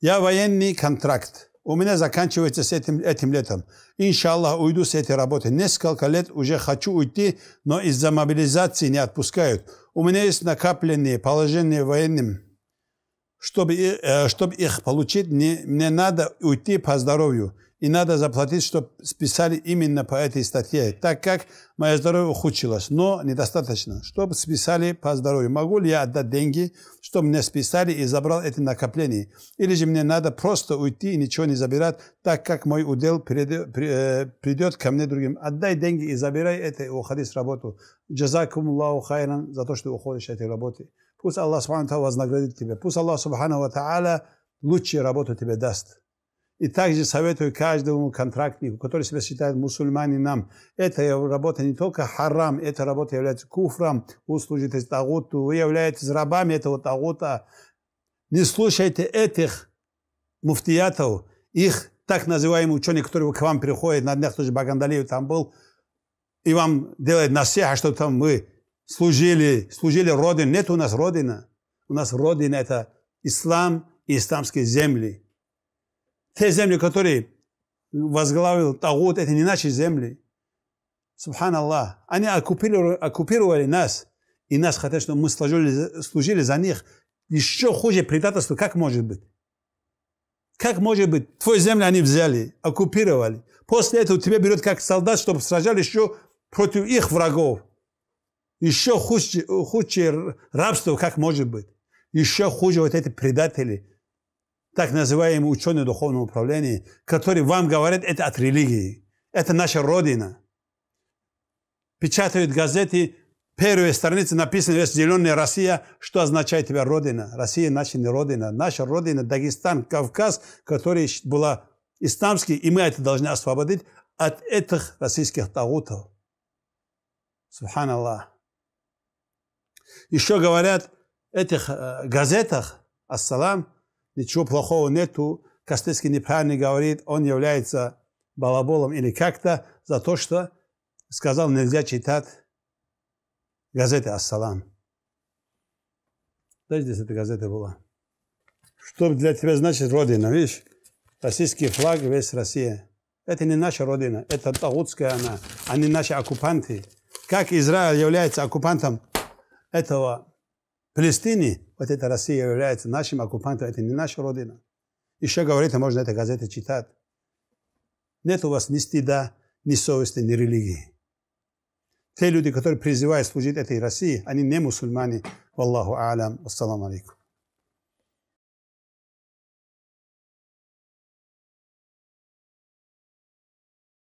Я военный контракт. У меня заканчивается с этим, этим летом. Иншаллах, уйду с этой работы. Несколько лет уже хочу уйти, но из-за мобилизации не отпускают. У меня есть накопленные положения военным. Чтобы, э, чтобы их получить, мне, мне надо уйти по здоровью. И надо заплатить, чтобы списали именно по этой статье, так как мое здоровье ухудшилось, но недостаточно, чтобы списали по здоровью. Могу ли я отдать деньги? что мне списали и забрал эти накопления. Или же мне надо просто уйти и ничего не забирать, так как мой удел э, придет, ко мне другим. Отдай деньги и забирай это и уходи с работы. Джазакум Аллаху хайран за то, что уходишь от этой работы. Пусть Аллах Субхану вознаградит тебя. Пусть Аллах Субхану Ва Та'аля лучшую работу тебе даст. И также советую каждому контрактнику, который себя считает мусульманином, эта работа не только харам, эта работа является куфром, вы служите тагуту, вы являетесь рабами этого тагута. Не слушайте этих муфтиятов, их так называемые ученые, которые к вам приходят, на днях тоже Багандалиев там был, и вам делает насеха, что там мы служили, служили Родине. Нет у нас Родина. У нас Родина – это ислам и исламские земли – те земли, которые возглавил Тагут, это не наши земли. Субханаллах. Они оккупировали, оккупировали нас. И нас хотят, чтобы мы служили, служили за них. Еще хуже предательство. Как может быть? Как может быть? Твою землю они взяли, оккупировали. После этого тебя берут как солдат, чтобы сражались еще против их врагов. Еще хуже, хуже рабство, как может быть? Еще хуже вот эти предатели – так называемые ученые духовного управления, которые вам говорят, это от религии, это наша Родина. Печатают газеты, первые страницы написано весь «Зеленая Россия», что означает тебя Родина. Россия наша не Родина. Наша Родина – Дагестан, Кавказ, который была исламский, и мы это должны освободить от этих российских тагутов. Субханаллах. Еще говорят этих э, газетах, ассалам, ничего плохого нету. Костыцкий неправильно говорит, он является балаболом или как-то за то, что сказал, нельзя читать газеты «Ассалам». Да, здесь эта газета была. Что для тебя значит Родина, видишь? Российский флаг, весь Россия. Это не наша Родина, это таутская она. Они а наши оккупанты. Как Израиль является оккупантом этого Палестине, вот эта Россия является нашим оккупантом, это не наша родина. Еще говорит, а можно это газеты читать. Нет у вас ни стыда, ни совести, ни религии. Те люди, которые призывают служить этой России, они не мусульмане. Валлаху алям. Ассаламу алейкум.